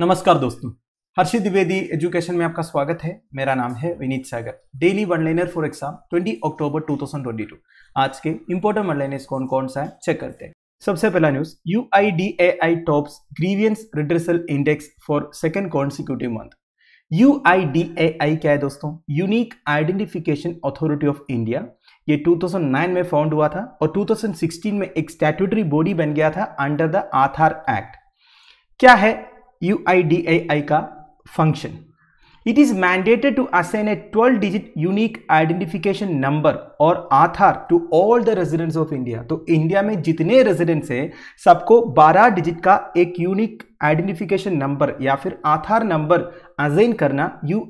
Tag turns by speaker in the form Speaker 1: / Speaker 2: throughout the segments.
Speaker 1: नमस्कार दोस्तों हर्षित द्विवेदी एजुकेशन में आपका स्वागत है मेरा नाम है Vineet Sagar daily one liner for exam 20 October 2022 आज के इंपोर्टेंट वन लाइनर्स कौन कौन सा है चेक करते हैं सबसे पहला news U I D A I top grievance redressal index for second consecutive month U I D A I क्या है दोस्तों unique identification authority of India ये 2009 में फाउंड हुआ था और 2016 में एक स्टैट्यूटरी बॉडी बन गया था अंडर द आधार एक्ट क्या है UIDAI का function it is mandated to assign a 12 digit unique identification number और Aadhaar to all the residents of India तो इंडिया में जितने रेजिडेंट्स हैं सबको 12 डिजिट का एक यूनिक आइडेंटिफिकेशन नंबर या फिर आधार नंबर अजाइन करना यू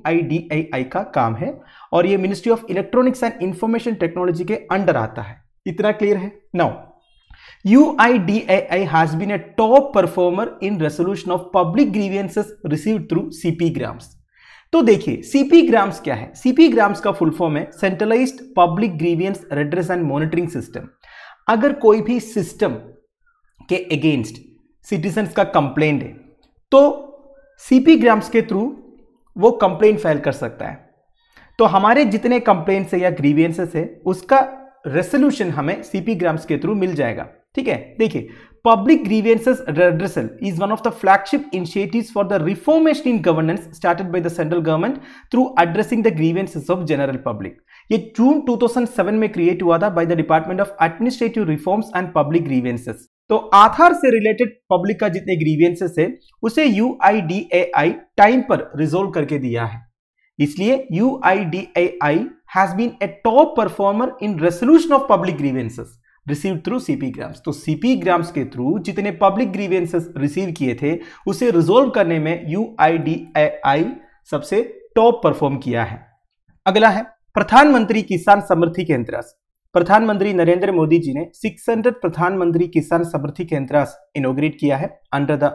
Speaker 1: का काम है और ये ministry of electronics and information technology के अंडर आता है इतना क्लियर है नौ UIDAI has been a top performer in resolution of public grievances received through CP grams. तो देखिए सीपी ग्राम्स क्या है CP ग्राम्स का फुल फॉर्म है centralized public grievance redress and monitoring system अगर कोई भी सिस्टम के अगेंस्ट सिटीजन्स का complaint है तो CP ग्राम्स के थ्रू वो complaint फाइल कर सकता है तो हमारे जितने complaints है या ग्रीवियंसेस है उसका रेसोल्यूशन हमें सीपी ग्राम्स के थ्रू मिल जाएगा ठीक है देखिए public grievances redressal is one of the flagship initiatives for the reformation in governance started by the central government through addressing the grievances of general public ये जून 2007 में create हुआ था by the department of administrative reforms and public grievances तो आधार से related public का जितने grievances है उसे यू टाइम पर रिजोल्व करके दिया है इसलिए U I D A I has been a top performer in resolution of public grievances receive through C P grams तो सीपी ग्राम्स के थ्रू जितने पब्लिक ग्रीवेंसेस रिसीव किए थे उसे रिजोल्व करने में यू सबसे टॉप परफॉर्म किया है अगला है प्रधानमंत्री किसान समृद्धि केंद्र प्रधानमंत्री नरेंद्र मोदी जी ने 600 प्रधानमंत्री किसान समृद्धि केंद्र इनोग्रेट किया है under the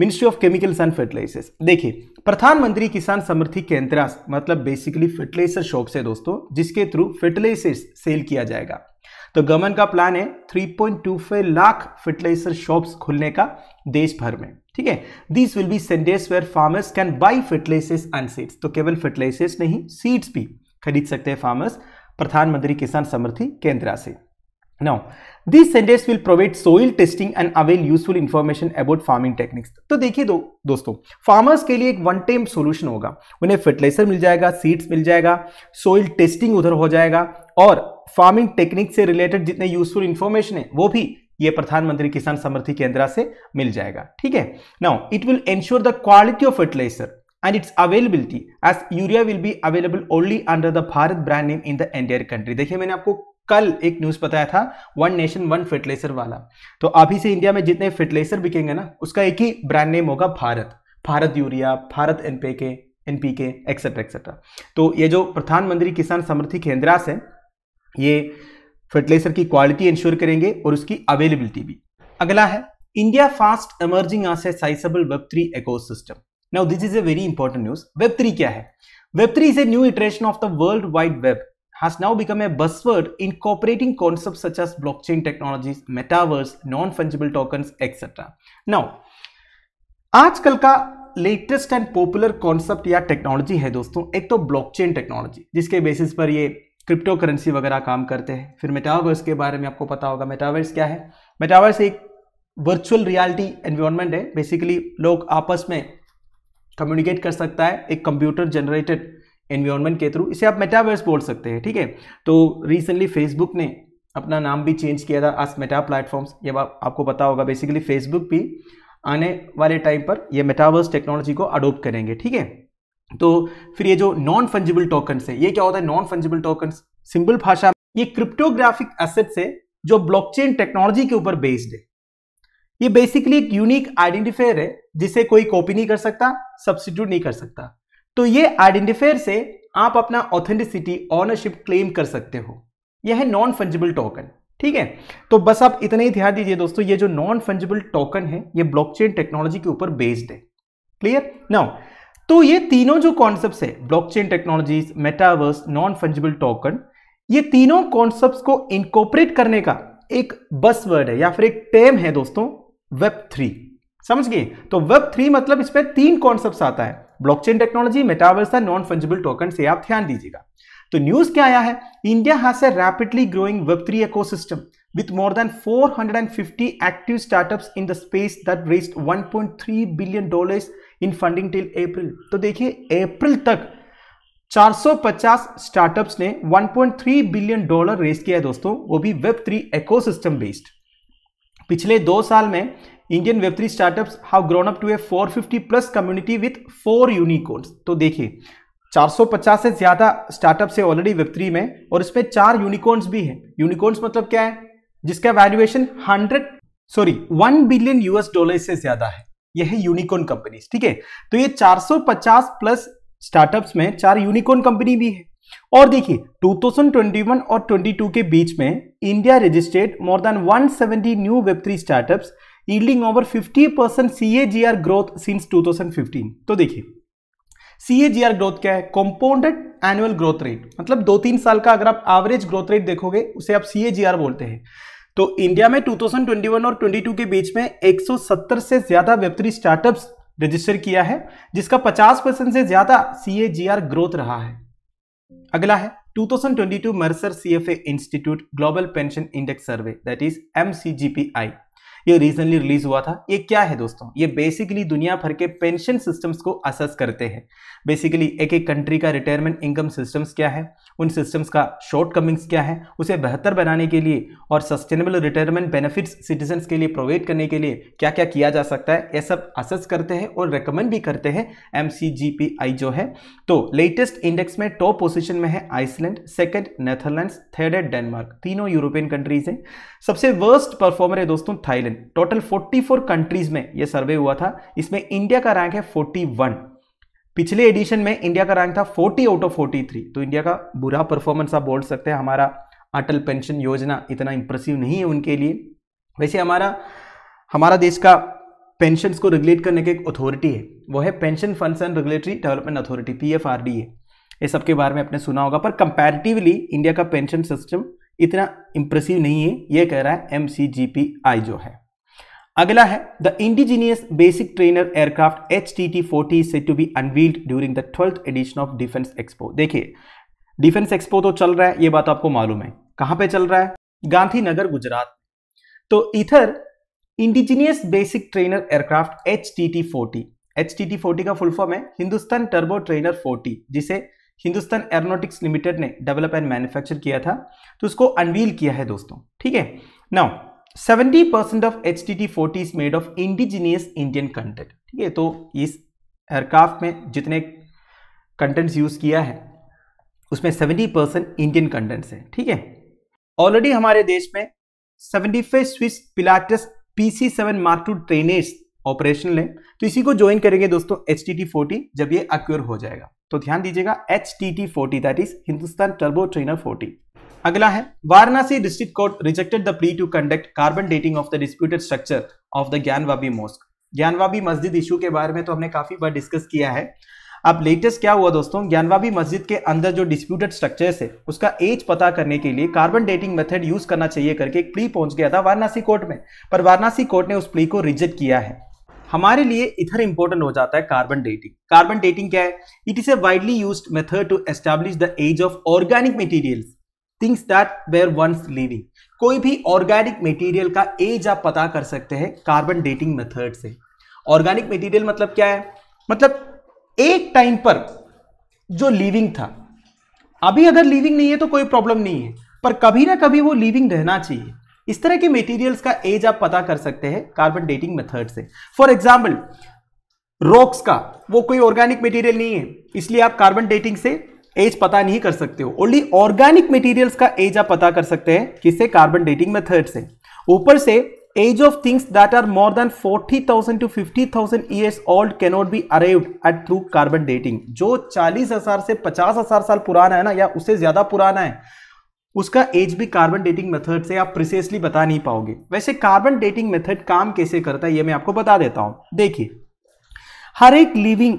Speaker 1: ministry of chemicals and fertilizers देखिए प्रधानमंत्री किसान समृद्धि केंद्र मतलब बेसिकली फर्टिलाइजर शॉप से दोस्तों जिसके थ्रू फर्टिलाइजर्स सेल किया जाएगा तो गवर्नमेंट का प्लान है 3.25 लाख फर्टिलाइजर शॉप्स खुलने का देश भर में ठीक है this will be centres where farmers can buy fertilizers and seeds तो केवल फर्टिलाइजर्स नहीं सीड्स भी खरीद सकते हैं फार्मर्स प्रधानमंत्री किसान समृद्धि केंद्र से now this centres will provide soil testing and avail useful information about farming techniques तो देखिए दो दोस्तों फार्मर्स के लिए एक वन टाइम सोल्यूशन होगा उन्हें फर्टिलाइजर मिल जाएगा सीड्स मिल जाएगा सोइल टेस्टिंग उधर हो जाएगा और फार्मिंग टेक्निक से रिलेटेड जितने यूजफुल इंफॉर्मेशन है वो भी ये प्रधानमंत्री किसान समृद्धि केंद्र से मिल जाएगा ठीक है now it will ensure the quality of fertilizer and its availability as urea will be available only under the Bharat brand name in the entire country देखिए मैंने आपको कल एक न्यूज बताया था वन नेशन वन फर्टिलाइजर वाला तो अभी से इंडिया में जितने फर्टिलाइजर बिकेंगे ना उसका एक ही ब्रांड नेम होगा Bharat Bharat urea Bharat NPK NPK etcetera etcetera तो ये जो प्रधानमंत्री किसान समृद्धि केंद्रास है ये फर्टिलाइजर की क्वालिटी इंश्योर करेंगे और उसकी अवेलेबिलिटी भी अगला है India fast emerging as a sizeable web three ecosystem now this is a very important news web three क्या है web three is a new iteration of the world wide web has now become a buzzword in incorporating concept such as blockchain technologies metaverse non fungible token etcetera now आजकल का latest and popular concept या technology है दोस्तों एक तो blockchain technology जिसके basis पर ये क्रिप्टो करेंसी वगैरह काम करते हैं फिर मेटावर्स के बारे में आपको पता होगा मेटावर्स क्या है मेटावर्स एक वर्चुअल रियलिटी एनवायरनमेंट है बेसिकली लोग आपस में कम्युनिकेट कर सकता है एक कंप्यूटर जनरेटेड एनवायरनमेंट के थ्रू इसे आप मेटावर्स बोल सकते हैं ठीक है तो रिसेंटली फेसबुक ने अपना नाम भी चेंज किया था आज मेटा प्लेटफॉर्म्स ये आप, आपको पता होगा बेसिकली फेसबुक भी आने वाले टाइम पर ये मेटावर्स टेक्नोलॉजी को अडोप्ट करेंगे ठीक है तो फिर ये जो नॉन फंजिबल टोकन्स है ये क्या होता है नॉन फंजिबल टोकन्स सिंपल भाषा में ये क्रिप्टोग्राफिक एसेट्स है जो ब्लॉकचेन टेक्नोलॉजी के ऊपर बेस्ड है ये बेसिकली एक यूनिक आइडेंटिफायर है जिसे कोई कॉपी नहीं कर सकता सब्सिट्यूट नहीं कर सकता तो ये आइडेंटिफायर से आप अपना ऑथेंटिसिटी ऑनरशिप क्लेम कर सकते हो यह है नॉन फंजिबल टोकन ठीक है तो बस आप इतना ही ध्यान दीजिए दोस्तों ये जो नॉन फंजिबल टोकन है ये ब्लॉकचेन टेक्नोलॉजी के ऊपर बेस्ड है क्लियर नाउ तो ये तीनों जो कॉन्सेप्ट है blockchain technologies metaverse non fungible token ये तीनों कॉन्सेप्ट को इनकॉपरेट करने का एक बस वर्ड है या फिर एक टेम है दोस्तों वेब थ्री समझ गए तो वेब थ्री मतलब इसमें तीन कॉन्सेप्ट आता है ब्लॉकचेन टेक्नोलॉजी मेटावर्स और नॉन फंजिबल टोकन से आप ध्यान दीजिएगा तो न्यूज क्या आया है India has a rapidly growing web three ecosystem with more than 450 active startups in the space that raised 1.3 billion dollars in funding till April. तो देखिए अप्रैल तक 450 स्टार्टअप्स ने 1.3 बिलियन डॉलर रेस किया है दोस्तों वो भी वेब थ्री इकोसिस्टम बेस्ड पिछले दो साल में Indian web three startups have grown up to a 450 plus community with four unicorns तो देखिए 450 से ज़्यादा स्टार्टअप्स है ऑलरेडी वेब थ्री में और इसमें चार यूनिकॉर्न्स भी हैं यूनिकॉर्न्स मतलब क्या है जिसका valuation hundred sorry one billion US dollar से ज्यादा है यह है यूनिकॉर्न कंपनीज ठीक है तो ये 450 प्लस स्टार्टअप्स में चार यूनिकॉर्न कंपनी भी है और देखिए 2021 और 22 के बीच में India registered more than 170 new web three startups yielding over 50 percent C growth since 2015 तो देखिए सी ग्रोथ क्या है कॉम्पाउंडेड एनुअल ग्रोथ रेट मतलब दो तीन साल का अगर आप एवरेज ग्रोथ रेट देखोगे उसे आप सी बोलते हैं तो इंडिया में 2021 और 22 के बीच में 170 से ज्यादा वेब थ्री स्टार्टअप्स रजिस्टर किया है जिसका 50 परसेंट से ज्यादा सीएजीआर ग्रोथ रहा है अगला है 2022 Mercer A institute global pension index survey that is I ये रिसेंटली रिलीज हुआ था ये क्या है दोस्तों ये बेसिकली दुनिया भर के पेंशन सिस्टम्स को असेस करते हैं बेसिकली एक एक कंट्री का रिटायरमेंट इनकम सिस्टम्स क्या है उन सिस्टम्स का शॉर्ट कमिंग्स क्या है उसे बेहतर बनाने के लिए और सस्टेनेबल रिटायरमेंट बेनिफिट्स सिटीजन के लिए प्रोवाइड करने के लिए क्या क्या किया जा सकता है ये सब असेस करते हैं और रिकमेंड भी करते हैं एम जो है तो लेटेस्ट इंडेक्स में टॉप पोजिशन में है आइसलैंड सेकेंड नेदरलैंड थर्ड है डेनमार्क तीनों यूरोपियन कंट्रीज हैं सबसे वर्स्ट परफॉर्मर है दोस्तों थाईलैंड इलेवन टोटल 44 कंट्रीज में यह सर्वे हुआ था इसमें इंडिया का रैंक है 41 पिछले एडिशन में इंडिया का रैंक था 40 आउट ऑफ 43 तो इंडिया का बुरा परफॉर्मेंस आप बोल सकते हैं हमारा अटल पेंशन योजना इतना इंप्रेसिव नहीं है उनके लिए वैसे हमारा हमारा देश का पेंशन को रेगुलेट करने की एक अथॉरिटी है वो है pension funds and regulatory development authority P F R D A ये सब के बारे में आपने सुना होगा पर कंपैरेटिवली इंडिया का पेंशन सिस्टम इतना इंप्रेसिव नहीं है ये कह रहा है M C G P I जो है अगला है the indigenous basic trainer aircraft H T T forty से set to be unveiled during the twelfth edition of defence expo देखिए डिफेंस एक्सपो तो चल रहा है ये बात आपको मालूम है कहां पे चल रहा है गांधीनगर गुजरात तो इधर indigenous basic trainer aircraft H T T forty H T T forty का फुल फॉर्म है हिंदुस्तान टर्बो ट्रेनर फोर्टी जिसे हिंदुस्तान एरोनॉटिक्स लिमिटेड ने डेवलप एंड मैन्युफैक्चर किया था तो उसको अनवील किया है दोस्तों ठीक है now seventy percent of H T T forty is made of indigenous Indian content ठीक है तो इस एयरक्राफ्ट में जितने कंटेंट्स यूज किया है उसमें परसेंट इंडियन कंटेंट्स है ठीक है ऑलरेडी हमारे देश में seventy five Swiss Pilatus P C seven mark two trainers operational है तो इसी को ज्वाइन करेंगे दोस्तों एच टी टी फोर्टी जब ये अक्योर हो जाएगा तो ध्यान दीजिएगा H T T forty that is Hindustan turbo trainer forty अगला है Varanasi district court rejected the plea to conduct carbon dating of the disputed structure of the Gyanvapi mosque Gyanvapi Masjid issue के बारे में तो हमने काफी बार डिस्कस किया है अब लेटेस्ट क्या हुआ दोस्तों ज्ञानवाबी मस्जिद के अंदर जो डिस्प्यूटेड स्ट्रक्चर्स है उसका एज पता करने के लिए कार्बन डेटिंग मेथड यूज करना चाहिए करके एक प्ली पहुंच गया था वाराणसी कोर्ट में पर वाराणसी कोर्ट ने उस प्ली को रिजेक्ट किया है हमारे लिए इधर इंपॉर्टेंट हो जाता है कार्बन डेटिंग कार्बन डेटिंग क्या है it is a widely use method to establish the age of organic materials things that were once living कोई भी ऑर्गेनिक मटेरियल का एज आप पता कर सकते हैं कार्बन डेटिंग मेथड से ऑर्गेनिक मटेरियल मतलब क्या है मतलब एक टाइम पर जो लिविंग था अभी अगर लिविंग नहीं है तो कोई प्रॉब्लम नहीं है पर कभी ना कभी वो लिविंग रहना चाहिए इस तरह के मटेरियल्स का एज आप पता कर सकते हैं कार्बन डेटिंग मेथड से फॉर एग्जाम्पल रॉक्स का वो कोई ऑर्गेनिक मटेरियल नहीं है इसलिए आप कार्बन डेटिंग से एज पता नहीं कर सकते हो ओनली ऑर्गेनिक मटेरियल्स का एज आप पता कर सकते हैं किससे कार्बन डेटिंग मेथड से ऊपर से age of things that are more than 40,000 to 50,000 years old cannot be arrived at through carbon dating जो 40,000 से 50,000 साल पुराना है ना या उससे ज्यादा पुराना है उसका एज भी कार्बन डेटिंग मेथड से आप प्रिसेसली बता नहीं पाओगे वैसे कार्बन डेटिंग मेथड काम कैसे करता है ये मैं आपको बता देता हूं देखिए हर एक लिविंग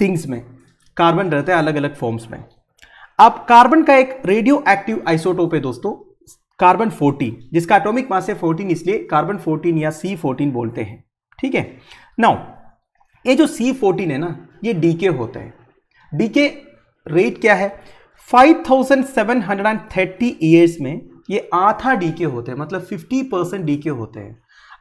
Speaker 1: थिंग्स में कार्बन रहता है अलग अलग फॉर्म्स में अब कार्बन का एक रेडियो एक्टिव आइसोटोप है दोस्तों कार्बन 14 जिसका एटॉमिक मास है 14 इसलिए कार्बन 14 या सी 14 बोलते हैं ठीक है नाउ ये जो सी 14 है ना ये डीके होता है डीके रेट क्या है 5730 ईयर्स में ये आधा डीके मतलब होते हैं मतलब 50 परसेंट डीके होते हैं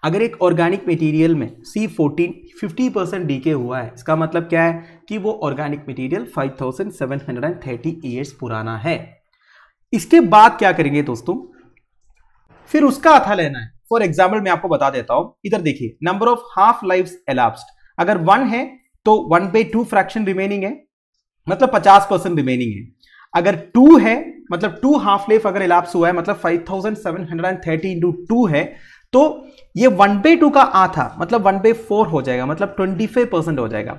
Speaker 1: अगर एक ऑर्गेनिक मटेरियल में C14 50% परसेंट डीके हुआ है इसका मतलब क्या है कि वो ऑर्गेनिक मटेरियल 5730 इयर्स पुराना है इसके बाद क्या करेंगे दोस्तों फिर उसका आथा लेना है फॉर एग्जाम्पल मैं आपको बता देता हूं इधर देखिए number of half life elapsed अगर वन है तो one by two fraction remaining है मतलब पचास परसेंट रिमेनिंग है अगर टू है मतलब टू हाफ लाइफ अगर एलाप्स हुआ है मतलब five thousand seven hundred and thirty into two है तो ये वन बाई टू का आ था मतलब वन बाई फोर हो जाएगा मतलब ट्वेंटी फाइव परसेंट हो जाएगा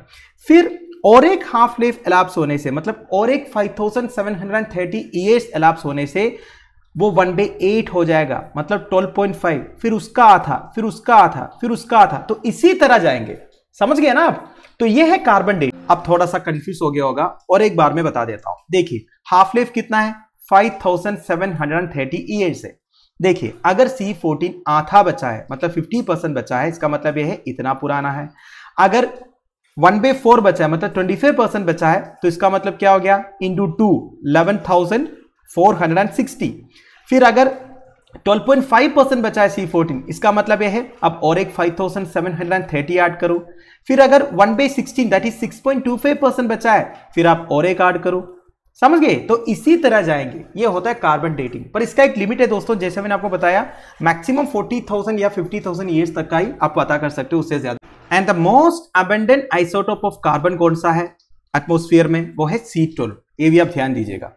Speaker 1: फिर और एक हाफ लाइफ एलाप्स होने से मतलब और एक five thousand seven hundred thirty years elapse होने से वो वन बे एट हो जाएगा मतलब ट्वेल्व पॉइंट फाइव फिर उसका आ था फिर उसका आ था फिर उसका आ था तो इसी तरह जाएंगे समझ गए ना आप तो ये है कार्बन डेट अब थोड़ा सा कंफ्यूज हो गया होगा और एक बार में बता देता हूं देखिए हाफ लाइफ कितना है five thousand seven hundred thirty years है देखिए अगर C14 फोर्टीन आधा बचा है मतलब 50 परसेंट बचा है इसका मतलब यह है इतना पुराना है अगर वन बे फोर बचा है मतलब 25 परसेंट बचा है तो इसका मतलब क्या हो गया इंटू टू इलेवन फिर अगर 12.5 परसेंट बचा है C14 इसका मतलब यह है अब और एक 5,730 ऐड करो फिर अगर 1 by sixteen that is 6.25 percent बचा है फिर आप और एक ऐड करो समझ गए तो इसी तरह जाएंगे ये होता है कार्बन डेटिंग पर इसका एक लिमिट है दोस्तों जैसे मैंने आपको बताया मैक्सिमम 40,000 या 50,000 थाउजेंड ईयर्स तक का ही आप पता कर सकते हो उससे ज्यादा and the most abundant isotope of carbon कौन सा है एटमोस्फियर में वो है सी ये भी आप ध्यान दीजिएगा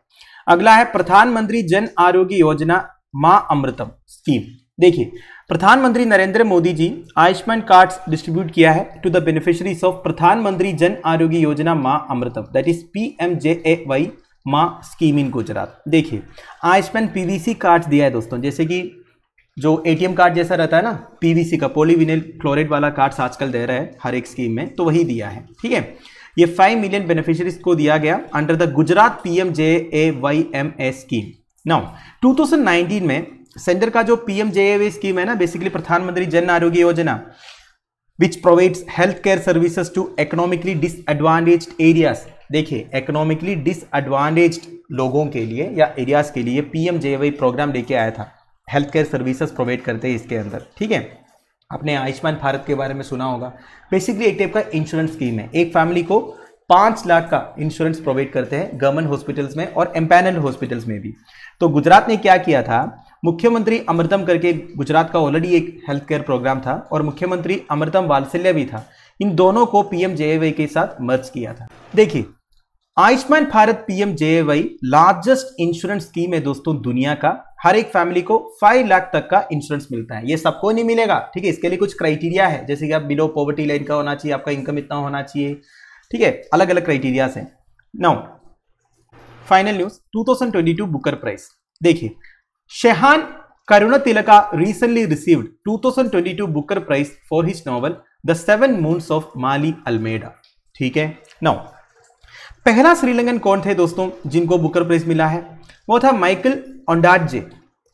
Speaker 1: अगला है प्रधानमंत्री जन आरोग्य योजना माँ अमृतम स्कीम देखिए प्रधानमंत्री नरेंद्र मोदी जी आयुष्मान कार्ड डिस्ट्रीब्यूट किया है टू द बेनिफिशरीज ऑफ प्रधानमंत्री Jan Arogya Yojana Maa Amrutam that is P M J A Y Maa scheme in Gujarat देखिए आयुष्मान पीवीसी कार्ड दिया है दोस्तों जैसे कि जो एटीएम कार्ड जैसा रहता है ना पीवीसी का पोलीविन क्लोरेट वाला कार्ड आजकल दे रहा है हर एक स्कीम में तो वही दिया है ठीक है ये फाइव मिलियन बेनिफिशरीज को दिया गया under the Gujarat P M J A Y M A scheme now 2019 में सेंटर का जो P M J A Y scheme है ना basically Pradhan Mantri Jan Arogya Yojana which provides health care services to economically disadvantage areas देखिए economically disadvantage लोगों के लिए या एरियाज़ के लिए पी एम प्रोग्राम लेके आया था हेल्थ केयर सर्विसेज प्रोवाइड करते हैं इसके अंदर ठीक है आपने आयुष्मान भारत के बारे में सुना होगा बेसिकली एक टाइप का इंश्योरेंस स्कीम है एक फैमिली को पाँच लाख का इंश्योरेंस प्रोवाइड करते हैं गवर्नमेंट हॉस्पिटल्स में और एम्पैनल हॉस्पिटल्स में भी तो गुजरात ने क्या किया था मुख्यमंत्री अमृतम करके गुजरात का ऑलरेडी एक हेल्थ केयर प्रोग्राम था और मुख्यमंत्री अमृतम वात्सल्य भी था इन दोनों को पीएम के साथ मर्ज किया था देखिए Ayushman Bharat PM Y largest insurance scheme है दोस्तों दुनिया का हर एक फैमिली को 5 लाख तक का इंश्योरेंस मिलता है ये सबको नहीं मिलेगा ठीक है इसके लिए कुछ क्राइटेरिया है जैसे कि आप बिलो पॉवर्टी लाइन का होना चाहिए आपका इनकम इतना होना चाहिए ठीक है अलग अलग क्राइटेरिया है now final news 2022 Booker prize देखिए Shehan Karunatilaka recently received 2022 Booker prize for his novel the seven moons of Maali Almeida ठीक है नाउ पहला श्रीलंकन कौन थे दोस्तों जिनको बुकर प्राइज मिला है वो था माइकल ऑंडाजे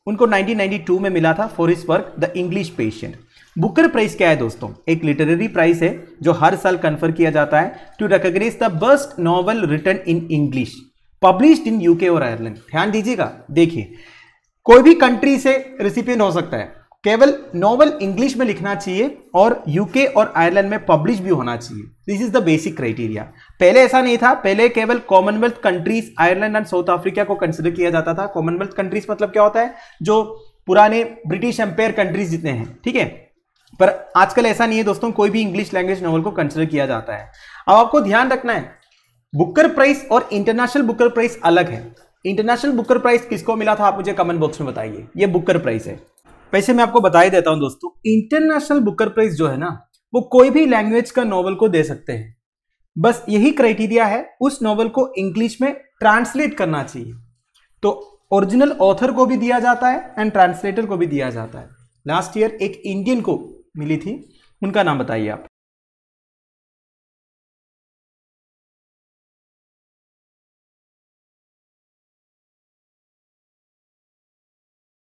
Speaker 1: उनको 1992 में मिला था for his work the English patient Booker prize क्या है दोस्तों एक लिटरेरी प्राइज है जो हर साल कन्फर किया जाता है to recognise the best novel written in English published in UK और आयरलैंड ध्यान दीजिएगा देखिए कोई भी कंट्री से रिसिपियन हो सकता है केवल नॉवल इंग्लिश में लिखना चाहिए और यूके और आयरलैंड में पब्लिश भी होना चाहिए this is the basic criteria पहले ऐसा नहीं था पहले केवल Commonwealth countries Ireland and South Africa को कंसिडर किया जाता था कॉमनवेल्थ कंट्रीज मतलब क्या होता है जो पुराने ब्रिटिश एम्पायर कंट्रीज जितने हैं ठीक है पर आजकल ऐसा नहीं है दोस्तों कोई भी इंग्लिश लैंग्वेज नॉवल को कंसिडर किया जाता है अब आपको ध्यान रखना है बुकर प्राइस और इंटरनेशनल बुकर प्राइस अलग है इंटरनेशनल बुकर प्राइस किसको मिला था आप मुझे कमेंट बॉक्स में बताइए ये बुकर प्राइस है वैसे मैं आपको बता ही देता हूं दोस्तों इंटरनेशनल बुकर प्राइस जो है ना वो कोई भी लैंग्वेज का नॉवल को दे सकते हैं बस यही क्राइटेरिया है उस नॉवल को इंग्लिश में ट्रांसलेट करना चाहिए तो ओरिजिनल ऑथर को भी दिया जाता है एंड ट्रांसलेटर को भी दिया जाता है लास्ट ईयर एक इंडियन को मिली थी उनका नाम बताइए आप